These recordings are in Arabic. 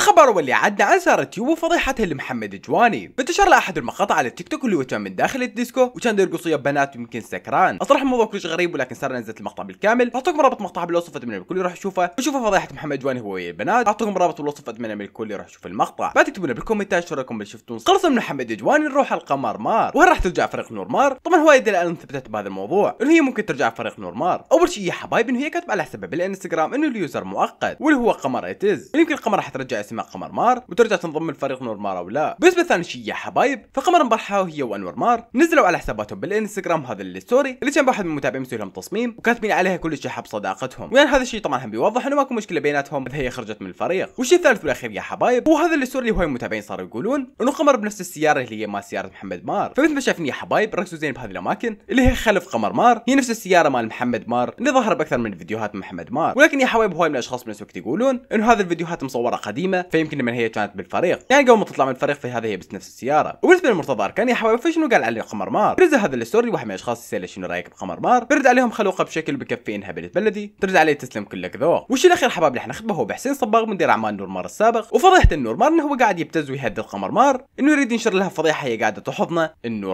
الخبر واللي عدنا عن سارة تيوب وفضيحتها لمحمد جواني انتشر لأحد المقاطع على التيك توك اللي هو كان من داخل الديسكو وكان يرقص ويا بنات ويمكن سكران اصراحه الموضوع كلش غريب ولكن سارة نزلت المقطع بالكامل اعطوكم رابط مقطعها بالوصف اتمنى الكل يروح يشوفه وشوفوا فضيحه محمد جواني هو ويا البنات اعطوكم رابط بالوصف اتمنى من الكل يروح يشوف المقطع بعد تكتبوا بالكومنتات شو رايكم باللي شفتوه خلص من محمد جواني نروح القمر مار وهل راح ترجع فريق نور مار طبعا هو يدل على ثبتت بهذا الموضوع انه هي ممكن ترجع فريق نور مار اول شيء يا حبايب انه هي كاتبه على حسابها بالانستغرام انه اليوزر مؤقت واللي هو قمر اتز يمكن القمر راح ترجع اسماء قمر مار وترجع تنضم لفريق مار او لا بالنسبه ثاني شيء يا حبايب فقمر مرحاو هي وانور مار نزلوا على حساباتهم بالانستغرام هذا الستوري اللي كان واحد من المتابعين مسوي لهم تصميم وكاتبين عليها كل شيء حب صداقتهم ويعني هذا الشيء طبعا هم بيوضح انه ماكو مشكله بيناتهم اذا هي خرجت من الفريق والشيء الثالث والاخير يا حبايب هو هذا الستوري اللي هواي المتابعين صاروا يقولون انه قمر بنفس السياره اللي هي ما سياره محمد مار فمثل ما شايفين يا حبايب ركزوا زين بهذه الاماكن اللي هي خلف قمر مار هي نفس السياره مال محمد مار اللي ظهر باكثر من فيديوهات محمد مار ولكن يا حبايب هواي من الاشخاص بنفس الوقت يقولون انه هذه الفيديوهات مصوره قديمه فيمكن لما هي كانت بالفريق يعني قبل ما تطلع من الفريق في هذا هي بس نفس السياره وبالنسبه لمرتضى كان يا حبايب فشنو قال عليه قمر مار رزع هذا الستوري واحد من الاشخاص يسال شنو رايك بقمر مار برد عليهم خلوقه بشكل بكفي انها بنت بلدي ترد عليه تسلم كلك ذوق وش الاخير حبايب اللي حنخطبه هو بحسين صباغ مدير اعمال نور مار السابق وفضيحه مار انه هو قاعد يبتز ويهدد مار انه يريد ينشر لها فضيحه هي قاعده تحضنه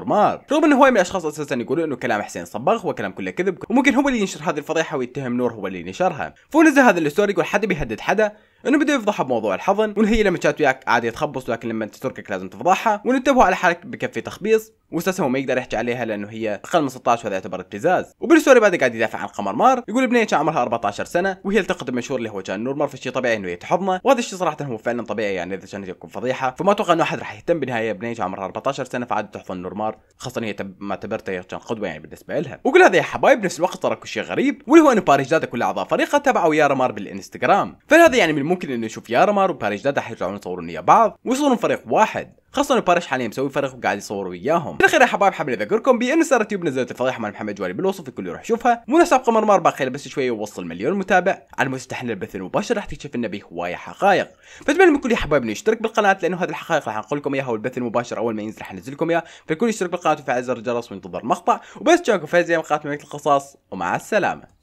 مار رغم انه هواي من الاشخاص اساسا يقولوا انه كلام حسين صباغ هو كلام كله كذب وممكن هو اللي ينشر هذه الفضيحه ويتهم نور هو اللي نشرها فنزل هذا الستوري يقول حدا بيهدد حدا انه بده يفضحها بموضوع الحضن وان هي لما كانت وياك عادي تخبص لكن لما تتركك لازم تفضحها وان انتبهوا على حالك بكفي تخبيص واساسا هو ما يقدر يحكي عليها لانه هي اقل من 16 وهذا يعتبر ابتزاز وبالستوري بعد قاعد يدافع عن قمر مار يقول بنيه كان عمرها 14 سنه وهي التقت بمنشور اللي هو كان نورمر فشي طبيعي انه هي تحضنه وهذا الشيء صراحه هو فعلا طبيعي يعني اذا كان تكون فضيحه فما اتوقع انه احد راح يهتم بالنهايه بنيه كان عمرها 14 سنه فعاد تحضن مار خاصه هي ما اعتبرتها كان قدوه يعني بالنسبه لها وكل هذا يا حبايب بنفس الوقت كل شيء غريب واللي هو انه باريس كل اعضاء فريقه تبعوا يارا مار بالانستغرام فهذا يعني من ممكن انه يشوف يارمار وباريش دادا حيرجعون يصورون ويا بعض ويصورون فريق واحد خاصه انه باريش حاليا مسوي فريق وقاعد يصور وياهم بالاخير يا حبايب حابين اذكركم بان سارة يوتيوب نزلت الفضيحه مع محمد جوالي بالوصف الكل يروح يشوفها وانا سابقا مرمار باقي بس شويه ووصل مليون متابع على مستوى تحليل البث المباشر راح تكتشف انه به هوايه حقائق فاتمنى من كل يا حبايب انه يشترك بالقناه لانه هذه الحقائق راح انقل لكم اياها والبث المباشر اول ما ينزل راح انزل لكم اياه فالكل يشترك بالقناه وفعل زر الجرس وينتظر المقطع وبس جاكم يا مقاطع ملك القصص ومع السلامه